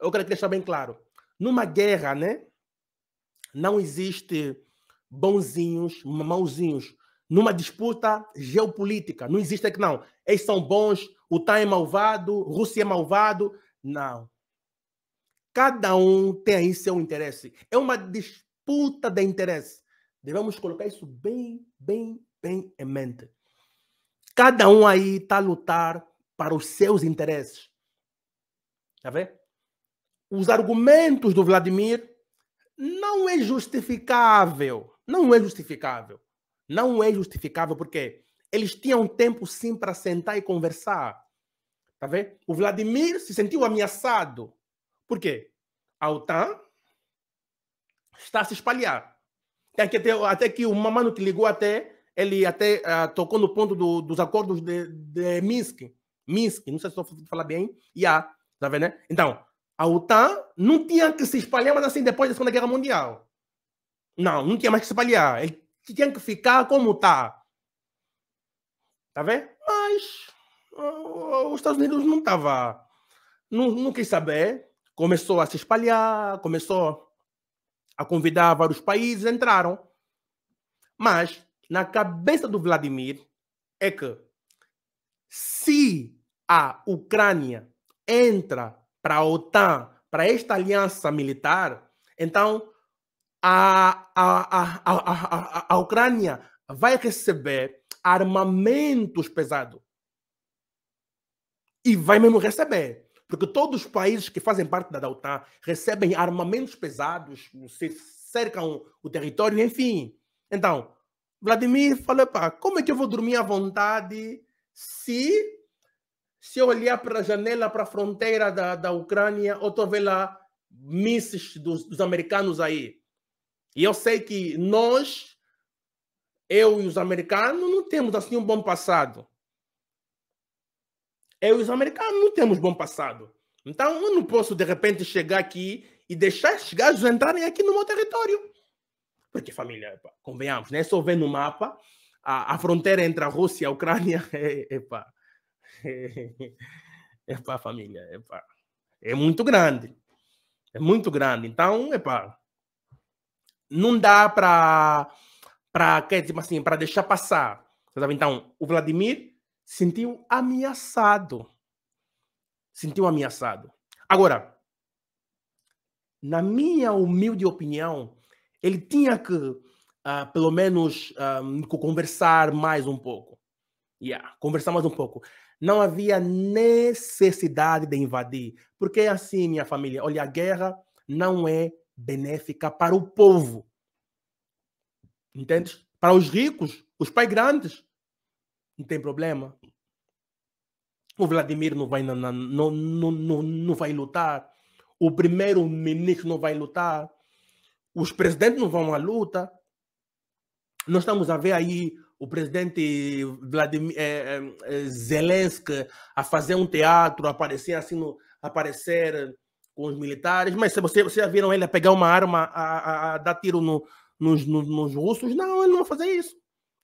eu quero deixar bem claro. Numa guerra, né? Não existe bonzinhos, mauzinhos. Numa disputa geopolítica, não existe é que não. Eles são bons, o Tan é malvado, Rússia é malvado. Não. Cada um tem aí seu interesse. É uma disputa de interesse. Devemos colocar isso bem, bem, bem em mente. Cada um aí está a lutar para os seus interesses. Tá vendo? os argumentos do Vladimir, não é justificável. Não é justificável. Não é justificável porque eles tinham tempo sim para sentar e conversar. Tá vendo? O Vladimir se sentiu ameaçado. Por quê? A OTAN está a se espalhar. tem que, até, até que o Mamano que ligou até, ele até uh, tocou no ponto do, dos acordos de, de Minsk. Minsk, não sei se estou falando bem. E a, tá vendo? Né? Então, a OTAN não tinha que se espalhar, mas assim, depois da Segunda Guerra Mundial. Não, não tinha mais que se espalhar. Ele tinha que ficar como está. Está vendo? Mas os Estados Unidos não estava. Não, não quis saber. Começou a se espalhar, começou a convidar vários países, entraram. Mas, na cabeça do Vladimir, é que se a Ucrânia entra para a OTAN, para esta aliança militar, então a, a, a, a, a Ucrânia vai receber armamentos pesados. E vai mesmo receber. Porque todos os países que fazem parte da OTAN recebem armamentos pesados, se cercam o território, enfim. Então, Vladimir falou, como é que eu vou dormir à vontade se se eu olhar para a janela, para a fronteira da, da Ucrânia, eu estou vendo lá mísseis dos, dos americanos aí. E eu sei que nós, eu e os americanos, não temos assim um bom passado. Eu e os americanos não temos bom passado. Então eu não posso de repente chegar aqui e deixar esses gajos entrarem aqui no meu território. Porque, família, epa, convenhamos, né? Só vendo no mapa, a, a, fronteira entre a Rússia e a Ucrânia é, epa, é, é pá, família, é pá. É muito grande. É muito grande. Então, é pá. Não dá para para que tipo assim, para deixar passar. Então, o Vladimir sentiu ameaçado. Sentiu ameaçado. Agora, na minha humilde opinião, ele tinha que, uh, pelo menos, um, ah, conversar mais um pouco. Yeah, conversar mais um pouco. Não havia necessidade de invadir. Porque é assim, minha família. Olha, a guerra não é benéfica para o povo. Entende? Para os ricos, os pais grandes, não tem problema. O Vladimir não vai, não, não, não, não vai lutar. O primeiro-ministro não vai lutar. Os presidentes não vão à luta. Nós estamos a ver aí o presidente Vladimir, é, é, é, Zelensky a fazer um teatro, aparecer assim, no, aparecer com os militares. Mas se você, vocês já viram ele a pegar uma arma, a, a, a dar tiro no, nos, no, nos russos? Não, ele não vai fazer isso.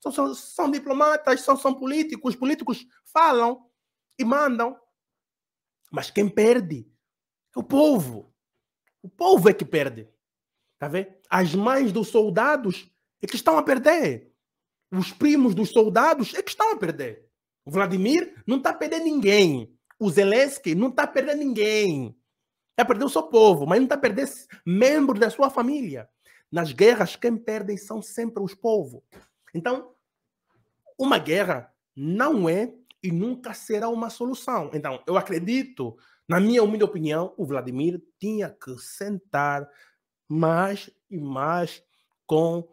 São, são, são diplomatas, são, são políticos. Os políticos falam e mandam. Mas quem perde é o povo. O povo é que perde. Tá vendo? As mães dos soldados é que estão a perder os primos dos soldados é que estão a perder. O Vladimir não está a perder ninguém. O Zelensky não está a perder ninguém. É perder o seu povo, mas não está a perder membros da sua família. Nas guerras, quem perdem são sempre os povos. Então, uma guerra não é e nunca será uma solução. Então, eu acredito, na minha humilde opinião, o Vladimir tinha que sentar mais e mais com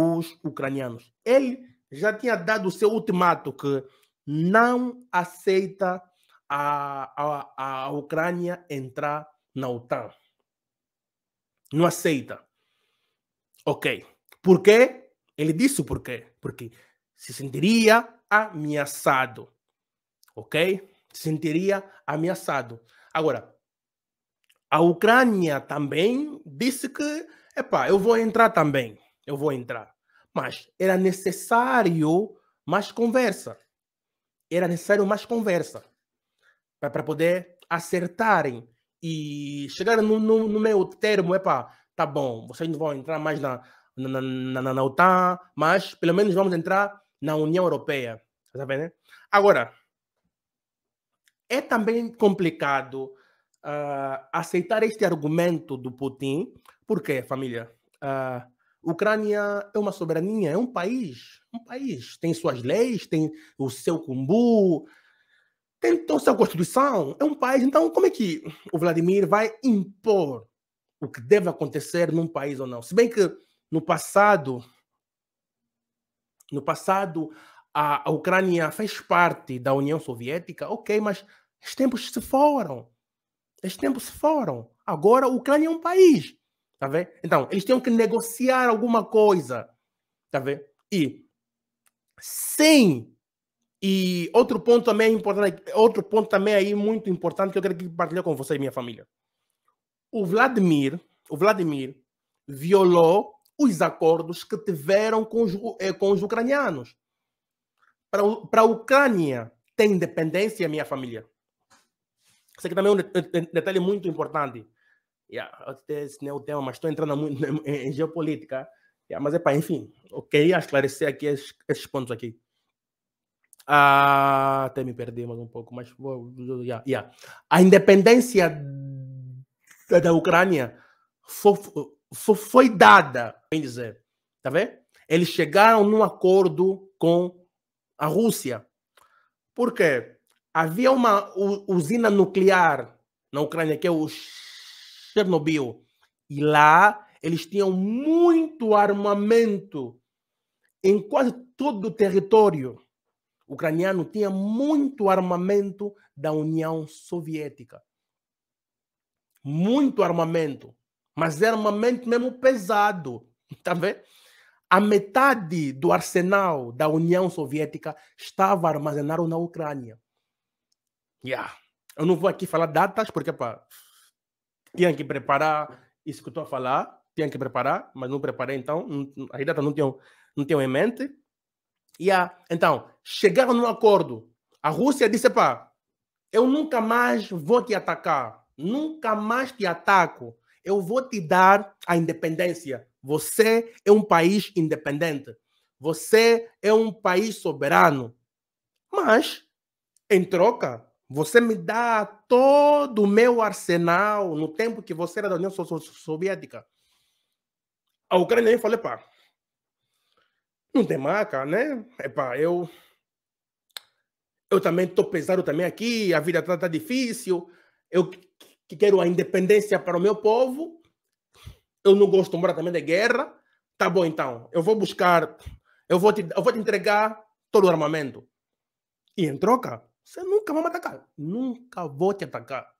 os ucranianos. Ele já tinha dado o seu ultimato que não aceita a, a, a Ucrânia entrar na OTAN. Não aceita. Ok. Por quê? Ele disse por quê? Porque se sentiria ameaçado. Ok? Se sentiria ameaçado. Agora, a Ucrânia também disse que, epá, eu vou entrar também eu vou entrar. Mas era necessário mais conversa. Era necessário mais conversa para poder acertarem e chegar no, no, no meu termo. para tá bom, vocês não vão entrar mais na, na, na, na, na OTAN, mas pelo menos vamos entrar na União Europeia. Tá vendo? Agora, é também complicado uh, aceitar este argumento do Putin, porque, família, uh, Ucrânia é uma soberania, é um país, um país. Tem suas leis, tem o seu kumbu, tem toda a sua constituição, é um país. Então, como é que o Vladimir vai impor o que deve acontecer num país ou não? Se bem que no passado, no passado a, a Ucrânia fez parte da União Soviética, ok, mas os tempos se foram. Os tempos se foram. Agora a Ucrânia é um país. Tá vendo? Então, eles tinham que negociar alguma coisa. Tá vendo? E sem e outro ponto também é importante, outro ponto também aí muito importante que eu quero compartilhar com você e minha família. O Vladimir, o Vladimir violou os acordos que tiveram com os, eh, com os ucranianos. Para, para a Ucrânia ter independência, minha família. Isso aqui também é um detalhe muito importante yeah, esse não é o tema, mas estou entrando muito em, geopolítica. Yeah, mas, para enfim, eu queria esclarecer aqui esses, esses pontos aqui. Ah, até me perdi mais um pouco, mas yeah, yeah. a independência da, da Ucrânia foi, foi, foi, dada, bem dizer, tá vendo? Eles chegaram num acordo com a Rússia, porque havia uma usina nuclear na Ucrânia que é o Chernobyl. E lá eles tinham muito armamento em quase todo o território o ucraniano tinha muito armamento da União Soviética. Muito armamento, mas era armamento mesmo pesado, tá vendo? A metade do arsenal da União Soviética estava armazenado na Ucrânia. Yeah. Eu não vou aqui falar datas porque é para tinha que preparar isso que estou a falar, tinha que preparar, mas não preparei, então a data não tinha, não tinha em mente. E a, então, chegaram num acordo. A Rússia disse: pá, eu nunca mais vou te atacar, nunca mais te ataco, eu vou te dar a independência. Você é um país independente, você é um país soberano. Mas, em troca, você me dá todo o meu arsenal no tempo que você era da União Soviética. A Ucrânia nem falou, pá, não tem marca, né? Epa, eu eu também estou pesado também aqui, a vida está tá difícil, eu que quero a independência para o meu povo, eu não gosto mais também de guerra, tá bom então, eu vou buscar, eu vou te, eu vou te entregar todo o armamento. E em troca, você nunca vai me atacar. Nunca vou te atacar.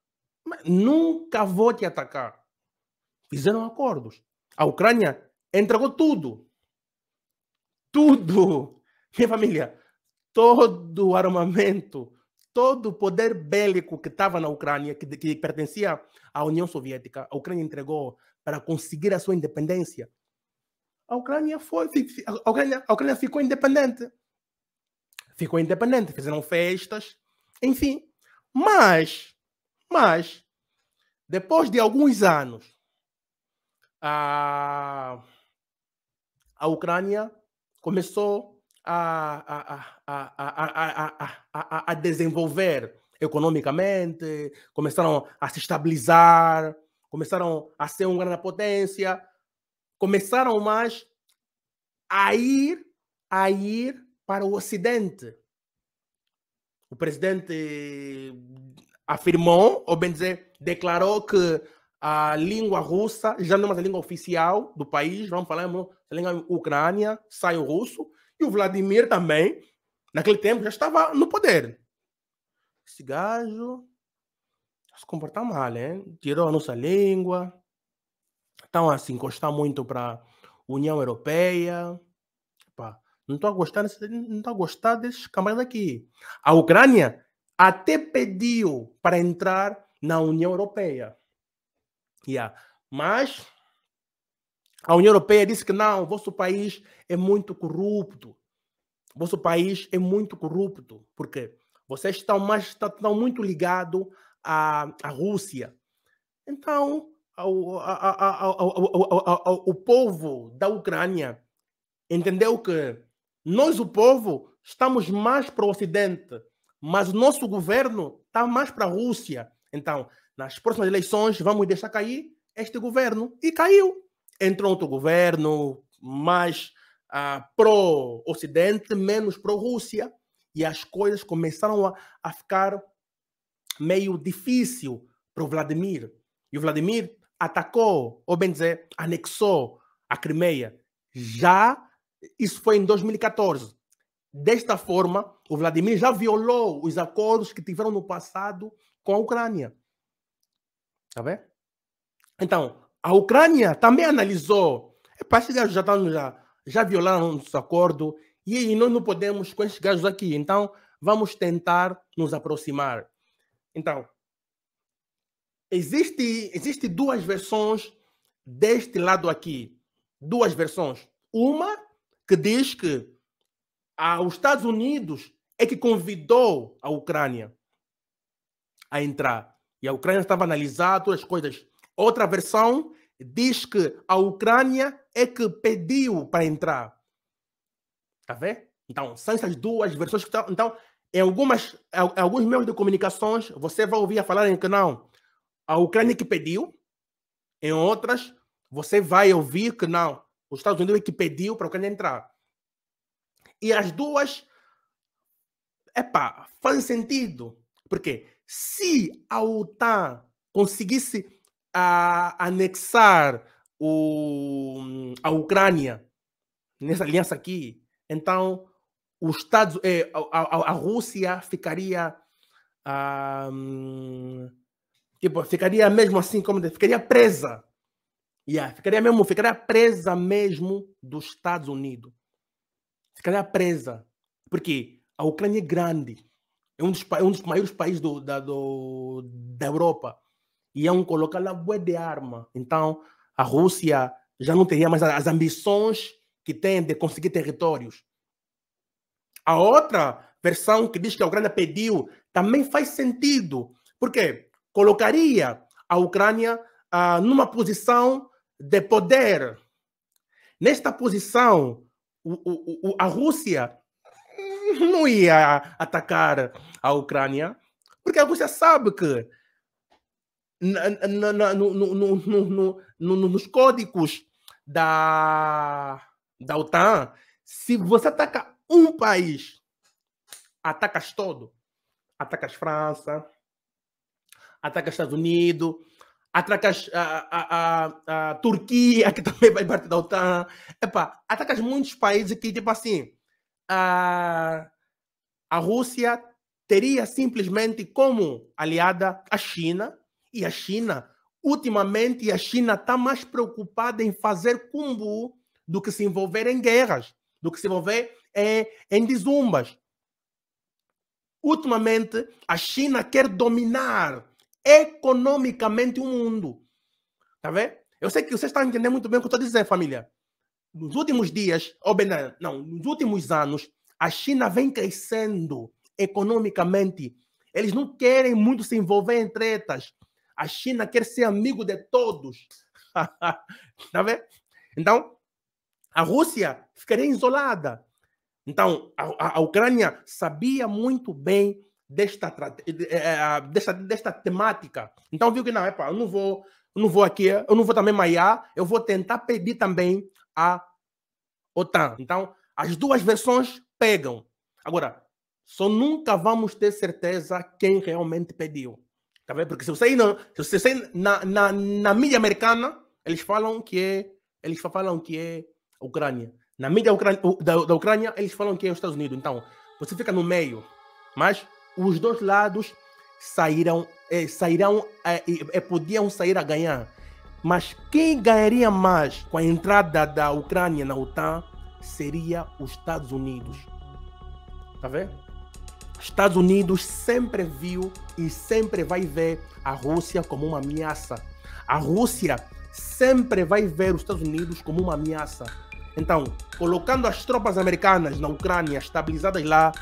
Mas nunca vou te atacar. Fizeram acordos. A Ucrânia entregou tudo. Tudo. Minha família, todo o armamento, todo o poder bélico que estava na Ucrânia, que, que pertencia à União Soviética, a Ucrânia entregou para conseguir a sua independência. A Ucrânia foi, a Ucrânia, a Ucrânia ficou independente ficou independente, fizeram festas, enfim. Mas, mas, depois de alguns anos, a, a Ucrânia começou a, a, a, a, a desenvolver economicamente, começaram a se estabilizar, começaram a ser uma grande potência, começaram mais a ir, a ir para o Ocidente. O presidente eh, afirmou, ou bem dizer, declarou que a língua russa já não é mais a língua oficial do país, vamos falar a língua ucrânia, sai o russo, e o Vladimir também, naquele tempo, já estava no poder. Esse gajo se comporta mal, hein? tirou a nossa língua, estão a se encostar muito para a União Europeia. Pá, não estou a gostar, não estou tá a gostar desses camaradas aqui. A Ucrânia até pediu para entrar na União Europeia. Yeah. Mas a União Europeia disse que não, vosso país é muito corrupto. Vosso país é muito corrupto. porque Vocês estão, mais, estão tá, muito ligados à, à Rússia. Então, ao, ao, ao, ao, povo da Ucrânia entendeu que nós, o povo, estamos mais para o Ocidente, mas o nosso governo está mais para a Rússia. Então, nas próximas eleições, vamos deixar cair este governo. E caiu. Entrou outro governo mais ah, pró-Ocidente, menos pro rússia E as coisas começaram a, a ficar meio difícil para o Vladimir. E o Vladimir atacou, ou bem dizer, anexou a Crimeia, já isso foi em 2014. Desta forma, o Vladimir já violou os acordos que tiveram no passado com a Ucrânia. Está vendo? Então, a Ucrânia também analisou. É, Para esses gajos já, estão, tá já, já violaram nosso acordo e, e nós não podemos com esses gajos aqui. Então, vamos tentar nos aproximar. Então, existe, existe duas versões deste lado aqui. Duas versões. Uma que diz que os Estados Unidos é que convidou a Ucrânia a entrar. E a Ucrânia estava analisando as coisas. Outra versão diz que a Ucrânia é que pediu para entrar. Tá vendo? Então, são essas duas versões que estão. Então, em, algumas, em alguns meios de comunicações, você vai ouvir a falar que não, a Ucrânia é que pediu. Em outras, você vai ouvir que não, os Estados Unidos é que pediu para a Ucrânia entrar. E as duas, epá, faz sentido. Porque se a OTAN conseguisse a, ah, anexar o, a Ucrânia nessa aliança aqui, então os Estados, eh, a, a, a, Rússia ficaria ah, hum, tipo, ficaria mesmo assim como ficaria presa Yeah, ficaria mesmo, ficaria presa mesmo dos Estados Unidos. Ficaria presa. Porque a Ucrânia é grande. É um dos, é um dos maiores países do, da, do, da Europa. E é um colocar lá bué de arma. Então, a Rússia já não teria mais as ambições que tem de conseguir territórios. A outra versão que diz que a Ucrânia pediu também faz sentido, porque colocaria a Ucrânia ah, numa posição de poder. Nesta posição, o, o, a Rússia não ia atacar a Ucrânia, porque a Rússia sabe que na, na, no, no, no, nos códigos da, da OTAN, se você ataca um país, atacas todo. Atacas França, atacas Estados Unidos, ataca a, a, a, Turquia, que também faz parte da OTAN, Epá, atacas muitos países que, tipo assim, a, a Rússia teria simplesmente como aliada a China, e a China, ultimamente, a China está mais preocupada em fazer cumbu do que se envolver em guerras, do que se envolver em em desumbas. Ultimamente, a China quer dominar economicamente o mundo. Tá vendo? Eu sei que vocês estão entendendo muito bem o que eu estou dizendo, família. Nos últimos dias, ou bem, não, nos últimos anos, a China vem crescendo economicamente. Eles não querem muito se envolver em tretas. A China quer ser amigo de todos. tá vendo? Então, a Rússia ficaria isolada. Então, a, a, a Ucrânia sabia muito bem desta, eh, eh, eh, ah, desta, desta temática. Então viu que não, é pá, eu não vou, eu não vou aqui, eu não vou também maiar, eu vou tentar pedir também a OTAN. Então, as duas versões pegam. Agora, só nunca vamos ter certeza quem realmente pediu. Tá vendo? Porque se você ir, na, se você ir na, na, na mídia americana, eles falam que é, eles falam que é a Ucrânia. Na mídia da, da Ucrânia, eles falam que é os Estados Unidos. Então, você fica no meio. Mas os dois lados saíram, é, sairão, é, é, podiam sair a ganhar. Mas quem ganharia mais com a entrada da Ucrânia na OTAN seria os Estados Unidos. Tá vendo? Estados Unidos sempre viu e sempre vai ver a Rússia como uma ameaça. A Rússia sempre vai ver os Estados Unidos como uma ameaça. Então, colocando as tropas americanas na Ucrânia, estabilizadas lá,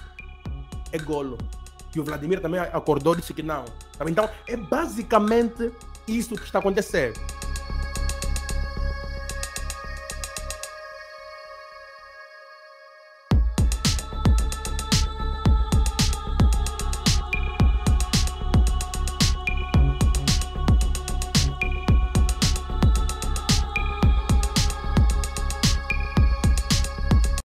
é golo que o Vladimir também acordou e disse que não. Então, é basicamente isso que está acontecendo.